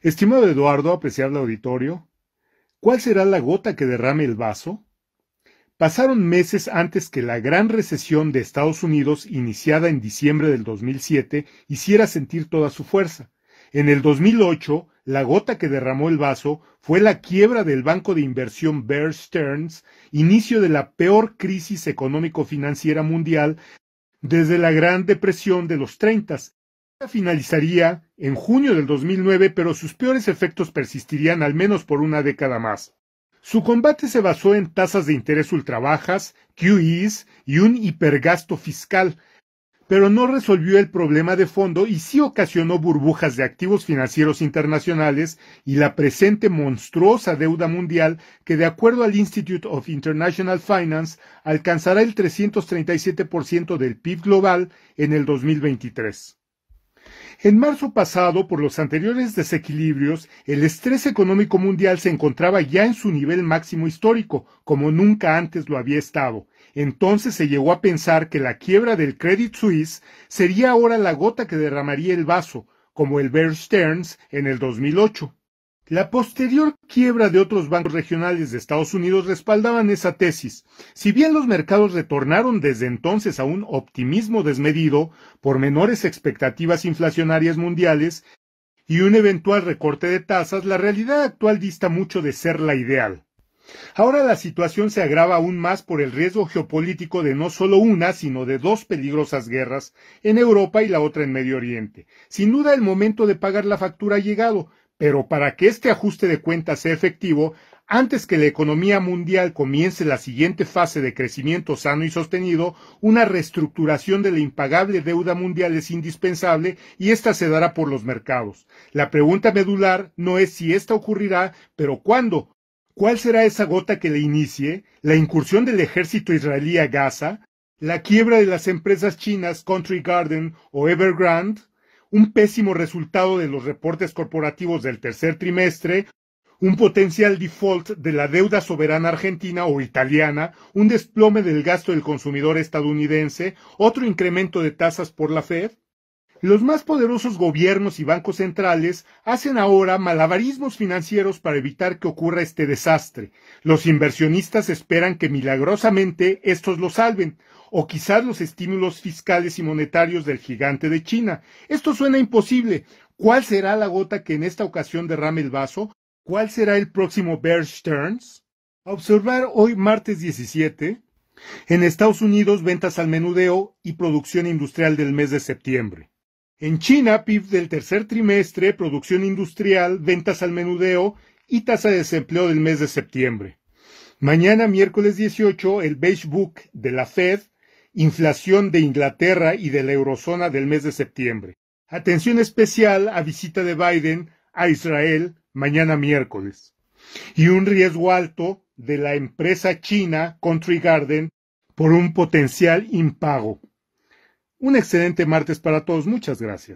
Estimado Eduardo, apreciable auditorio, ¿cuál será la gota que derrame el vaso? Pasaron meses antes que la gran recesión de Estados Unidos, iniciada en diciembre del 2007, hiciera sentir toda su fuerza. En el 2008, la gota que derramó el vaso fue la quiebra del banco de inversión Bear Stearns, inicio de la peor crisis económico-financiera mundial desde la Gran Depresión de los 30 finalizaría en junio del 2009, pero sus peores efectos persistirían al menos por una década más. Su combate se basó en tasas de interés ultrabajas, QEs y un hipergasto fiscal, pero no resolvió el problema de fondo y sí ocasionó burbujas de activos financieros internacionales y la presente monstruosa deuda mundial que, de acuerdo al Institute of International Finance, alcanzará el 337% del PIB global en el 2023. En marzo pasado, por los anteriores desequilibrios, el estrés económico mundial se encontraba ya en su nivel máximo histórico, como nunca antes lo había estado. Entonces se llegó a pensar que la quiebra del Credit Suisse sería ahora la gota que derramaría el vaso, como el Bear Stearns en el 2008. La posterior quiebra de otros bancos regionales de Estados Unidos respaldaban esa tesis. Si bien los mercados retornaron desde entonces a un optimismo desmedido por menores expectativas inflacionarias mundiales y un eventual recorte de tasas, la realidad actual dista mucho de ser la ideal. Ahora la situación se agrava aún más por el riesgo geopolítico de no solo una, sino de dos peligrosas guerras en Europa y la otra en Medio Oriente. Sin duda el momento de pagar la factura ha llegado, pero para que este ajuste de cuentas sea efectivo, antes que la economía mundial comience la siguiente fase de crecimiento sano y sostenido, una reestructuración de la impagable deuda mundial es indispensable y esta se dará por los mercados. La pregunta medular no es si esta ocurrirá, pero cuándo. ¿Cuál será esa gota que le inicie? ¿La incursión del ejército israelí a Gaza? ¿La quiebra de las empresas chinas Country Garden o Evergrande? un pésimo resultado de los reportes corporativos del tercer trimestre, un potencial default de la deuda soberana argentina o italiana, un desplome del gasto del consumidor estadounidense, otro incremento de tasas por la Fed? Los más poderosos gobiernos y bancos centrales hacen ahora malabarismos financieros para evitar que ocurra este desastre. Los inversionistas esperan que milagrosamente estos lo salven, o quizás los estímulos fiscales y monetarios del gigante de China. Esto suena imposible. ¿Cuál será la gota que en esta ocasión derrame el vaso? ¿Cuál será el próximo Bear Stearns? A observar hoy martes 17, en Estados Unidos ventas al menudeo y producción industrial del mes de septiembre. En China, PIB del tercer trimestre, producción industrial, ventas al menudeo y tasa de desempleo del mes de septiembre. Mañana, miércoles 18, el Beige Book de la Fed Inflación de Inglaterra y de la eurozona del mes de septiembre. Atención especial a visita de Biden a Israel mañana miércoles. Y un riesgo alto de la empresa china Country Garden por un potencial impago. Un excelente martes para todos. Muchas gracias.